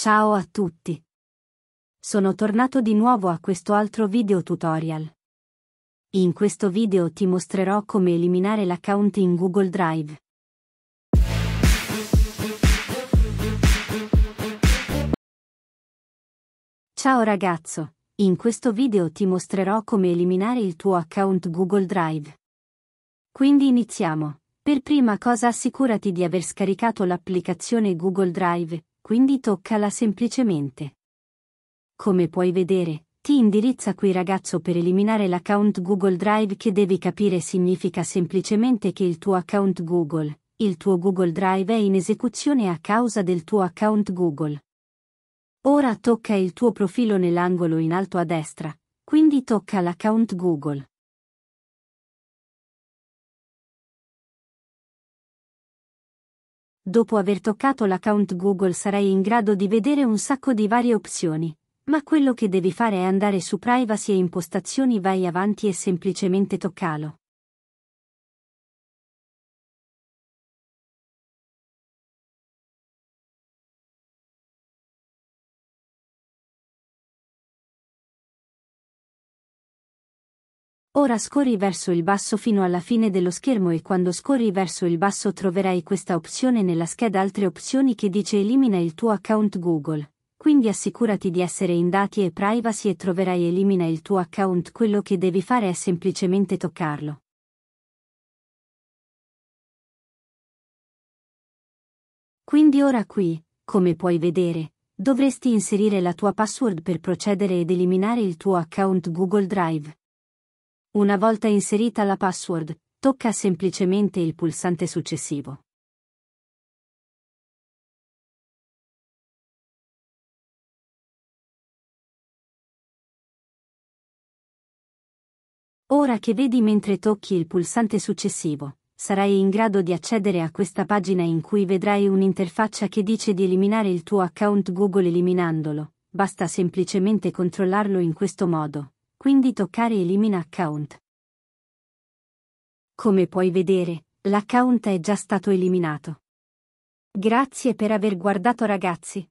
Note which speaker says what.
Speaker 1: Ciao a tutti! Sono tornato di nuovo a questo altro video tutorial. In questo video ti mostrerò come eliminare l'account in Google Drive. Ciao ragazzo, in questo video ti mostrerò come eliminare il tuo account Google Drive. Quindi iniziamo. Per prima cosa assicurati di aver scaricato l'applicazione Google Drive, quindi toccala semplicemente. Come puoi vedere, ti indirizza qui ragazzo per eliminare l'account Google Drive che devi capire significa semplicemente che il tuo account Google, il tuo Google Drive è in esecuzione a causa del tuo account Google. Ora tocca il tuo profilo nell'angolo in alto a destra, quindi tocca
Speaker 2: l'account Google.
Speaker 1: dopo aver toccato l'account Google sarai in grado di vedere un sacco di varie opzioni, ma quello che devi fare è andare su Privacy e Impostazioni vai avanti e semplicemente toccalo. Ora scorri verso il basso fino alla fine dello schermo e quando scorri verso il basso troverai questa opzione nella scheda altre opzioni che dice elimina il tuo account Google. Quindi assicurati di essere in dati e privacy e troverai elimina il tuo account. Quello che devi fare è semplicemente toccarlo. Quindi ora qui, come puoi vedere, dovresti inserire la tua password per procedere ed eliminare il tuo account Google Drive. Una volta inserita la password, tocca semplicemente il pulsante
Speaker 2: successivo.
Speaker 1: Ora che vedi mentre tocchi il pulsante successivo, sarai in grado di accedere a questa pagina in cui vedrai un'interfaccia che dice di eliminare il tuo account Google eliminandolo, basta semplicemente controllarlo in questo modo quindi toccare Elimina account. Come puoi vedere, l'account è già stato eliminato. Grazie per aver guardato ragazzi.